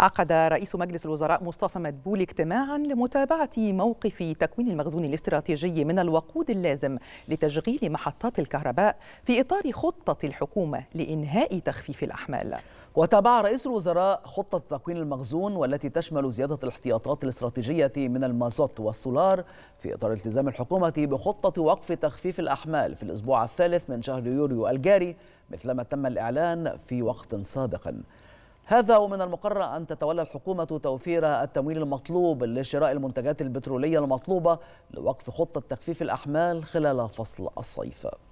عقد رئيس مجلس الوزراء مصطفى مدبولي اجتماعا لمتابعة موقف تكوين المخزون الاستراتيجي من الوقود اللازم لتشغيل محطات الكهرباء في إطار خطة الحكومة لإنهاء تخفيف الأحمال وتابع رئيس الوزراء خطة تكوين المخزون والتي تشمل زيادة الاحتياطات الاستراتيجية من المازوت والسولار في إطار التزام الحكومة بخطة وقف تخفيف الأحمال في الأسبوع الثالث من شهر يوليو الجاري مثلما تم الإعلان في وقت سابق هذا ومن المقرر أن تتولى الحكومة توفير التمويل المطلوب لشراء المنتجات البترولية المطلوبة لوقف خطة تخفيف الأحمال خلال فصل الصيف